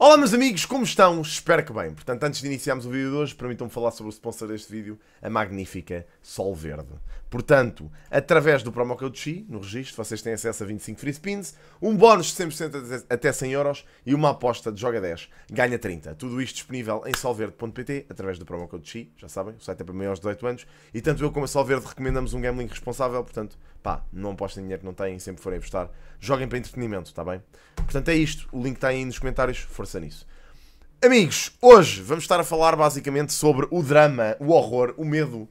Olá meus amigos, como estão? Espero que bem. Portanto, antes de iniciarmos o vídeo de hoje, permitam-me falar sobre o sponsor deste vídeo, a magnífica Sol Verde. Portanto, através do promo code XI, no registro, vocês têm acesso a 25 free spins, um bónus de 100% até 100 euros e uma aposta de joga 10, ganha 30. Tudo isto disponível em solverde.pt, através do promo code XI, já sabem, o site é para maiores de 18 anos, e tanto eu como a Sol Verde recomendamos um gambling responsável, portanto, pá, não apostem dinheiro que não têm, sempre forem apostar, joguem para entretenimento, está bem? Portanto, é isto, o link está aí nos comentários, força nisso. Amigos, hoje vamos estar a falar basicamente sobre o drama, o horror, o medo.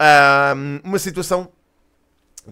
Um, uma situação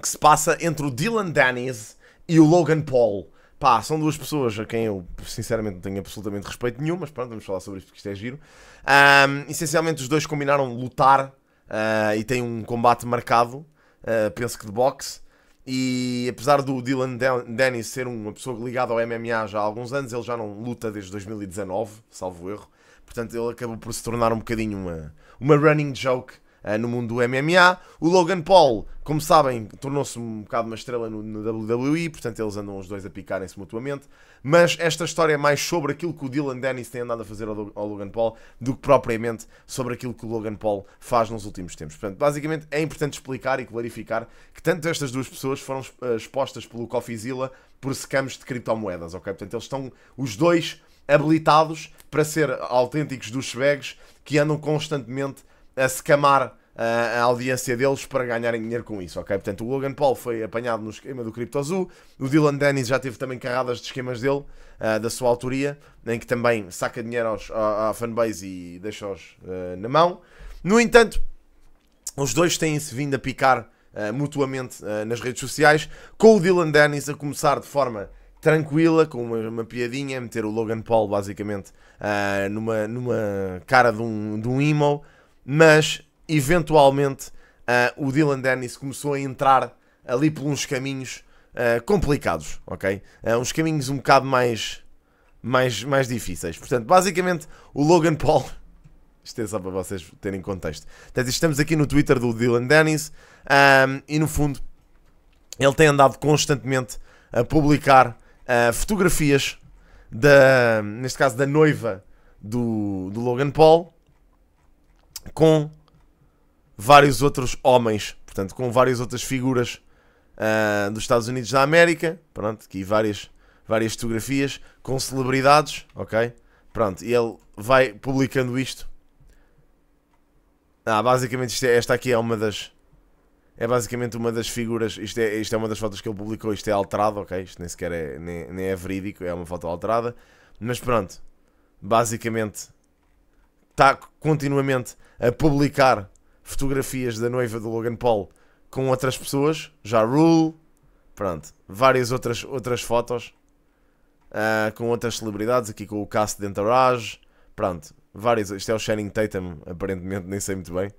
que se passa entre o Dylan Dennis e o Logan Paul. Pá, são duas pessoas a quem eu sinceramente não tenho absolutamente respeito nenhum, mas pronto, vamos falar sobre isto porque isto é giro. Um, essencialmente, os dois combinaram lutar uh, e têm um combate marcado, uh, penso que de boxe. E apesar do Dylan Dennis ser uma pessoa ligada ao MMA já há alguns anos, ele já não luta desde 2019, salvo erro. Portanto, ele acabou por se tornar um bocadinho uma, uma running joke eh, no mundo do MMA. O Logan Paul, como sabem, tornou-se um bocado uma estrela no, no, WWE, portanto eles andam os dois a picarem-se mutuamente. Mas esta história é mais sobre aquilo que o Dylan Dennis tem andado a fazer ao, ao, Logan Paul do que propriamente sobre aquilo que o Logan Paul faz nos últimos tempos. Portanto, basicamente é importante explicar e clarificar que tanto estas duas pessoas foram eh, expostas pelo CoffeeZilla por scams de criptomoedas, ok? Portanto, eles estão os dois habilitados para ser autênticos dos swaggs que andam constantemente a secamar a, eh, a audiência deles para ganharem dinheiro com isso, ok? Portanto, o Logan Paul foi apanhado no esquema do CryptoZoo, o Dylan Dennis já teve também carradas de esquemas dele, uh, da sua autoria, em que também saca dinheiro aos, à, à fanbase e deixa-os uh, na mão. No entanto, os dois têm-se vindo a picar uh, mutuamente nas redes sociais, com o Dylan Dennis a começar de forma tranquila, com uma, uma piadinha, meter o Logan Paul basicamente numa, numa cara de um, de um emo, mas eventualmente uh, o Dylan Dennis começou a entrar ali por uns caminhos uh, complicados, ok? Uh, uns caminhos um bocado mais, mais, mais difíceis. Portanto, basicamente, o Logan Paul. Isto é só para vocês terem contexto. Portanto, estamos aqui no Twitter do Dylan Dennis um, ehm, e, no fundo, ele tem andado constantemente a publicar uh, fotografias da, neste caso, da noiva do, do Logan Paul com vários outros homens, portanto, com várias outras figuras uh, dos Estados Unidos da América, pronto, aqui várias, várias fotografias com celebridades, ok? Pronto, e ele vai publicando isto. Ah, basicamente isto é, esta aqui é uma das é basicamente uma das figuras, isto é, isto é uma das fotos que ele publicou, isto é alterado, ok? Isto nem sequer é, nem, nem é verídico, é uma foto alterada, mas pronto, basicamente está continuamente a publicar fotografias da noiva do Logan Paul com outras pessoas, já Rule, pronto, várias outras, outras fotos uh, com outras celebridades, aqui com o cast de Entourage, pronto, várias, isto é o Channing Tatum, aparentemente, nem sei muito bem.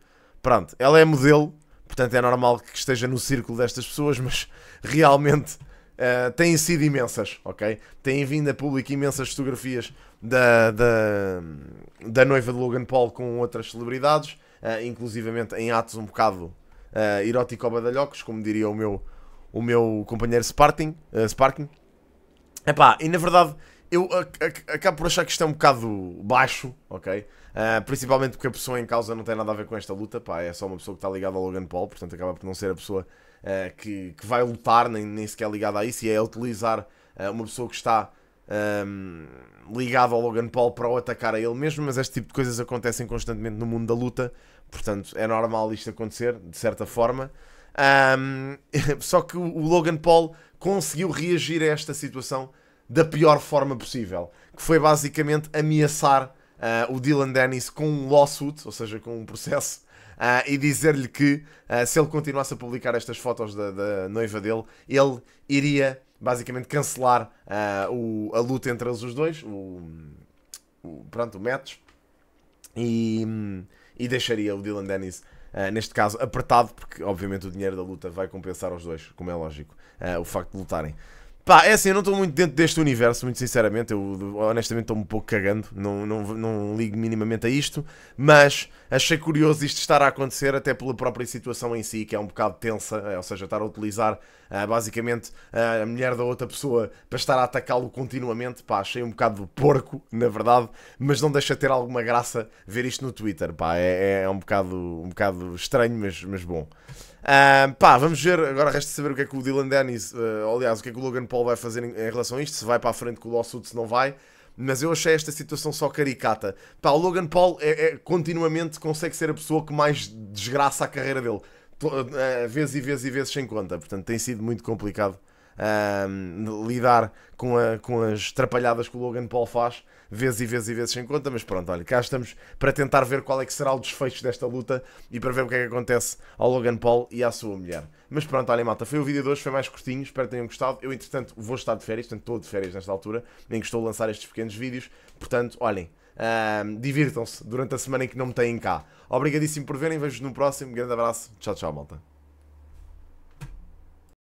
Pronto, ela é modelo, portanto é normal que esteja no círculo destas pessoas, mas realmente uh, têm sido imensas, ok? Têm vindo a público imensas fotografias da, da, da noiva de Logan Paul com outras celebridades, uh, inclusivamente em atos um bocado uh, eh, erótico-badalhocos, como diria o meu, o meu companheiro Sparking. Uh, Sparking. Epá, e na verdade eu acabo por achar que isto é um bocado baixo, ok? Uh, principalmente porque a pessoa em causa não tem nada a ver com esta luta, pá, é só uma pessoa que está ligada ao Logan Paul, portanto acaba por não ser a pessoa uh, que, que vai lutar, nem, nem sequer ligada a isso, e é utilizar uh, uma pessoa que está um, ligada ao Logan Paul para o atacar a ele mesmo, mas este tipo de coisas acontecem constantemente no mundo da luta, portanto é normal isto acontecer, de certa forma. Um, só que o Logan Paul conseguiu reagir a esta situação da pior forma possível, que foi basicamente ameaçar uh, o Dylan Dennis com um lawsuit, ou seja, com um processo, uh, e dizer-lhe que uh, se ele continuasse a publicar estas fotos da, da noiva dele, ele iria basicamente cancelar o, a luta entre eles os dois, o, o, pronto, o match, e, e deixaria o Dylan Dennis Uh, neste caso apertado, porque obviamente o dinheiro da luta vai compensar aos dois, como é lógico, uh, o facto de lutarem. Pá, é assim, eu não estou muito dentro deste universo, muito sinceramente. Eu honestamente estou-me um pouco cagando, não, não, não ligo minimamente a isto, mas achei curioso isto estar a acontecer, até pela própria situação em si, que é um bocado tensa, é, ou seja, estar a utilizar uh, basicamente uh, a mulher da outra pessoa para estar a atacá-lo continuamente. Pá, achei um bocado porco, na verdade, mas não deixa de ter alguma graça ver isto no Twitter. Pá, é, é um, bocado, um bocado estranho, mas, mas bom. Um, pá, vamos ver. Agora resta saber o que é que o Dylan Dennis, uh, aliás, o que é que o Logan Paul vai fazer em, em relação a isto. Se vai para a frente com o lawsuit, se não vai. Mas eu achei esta situação só caricata. Pá, o Logan Paul é, é continuamente consegue ser a pessoa que mais desgraça a carreira dele. Uh, vezes e vezes e vezes sem conta. Portanto, tem sido muito complicado um, lidar com, a, com as atrapalhadas que o Logan Paul faz, vezes e vezes e vezes sem conta, mas pronto, olha, cá estamos para tentar ver qual é que será o desfecho desta luta e para ver o que é que acontece ao Logan Paul e à sua mulher. Mas pronto, olha, malta, foi o vídeo de hoje, foi mais curtinho, espero que tenham gostado. Eu, entretanto, vou estar de férias, portanto, estou de férias nesta altura, em que estou a lançar estes pequenos vídeos, portanto, olhem. Um, Divirtam-se durante a semana em que não me têm cá. Obrigadíssimo por verem, vejo-vos no próximo. Grande abraço, tchau, tchau, malta.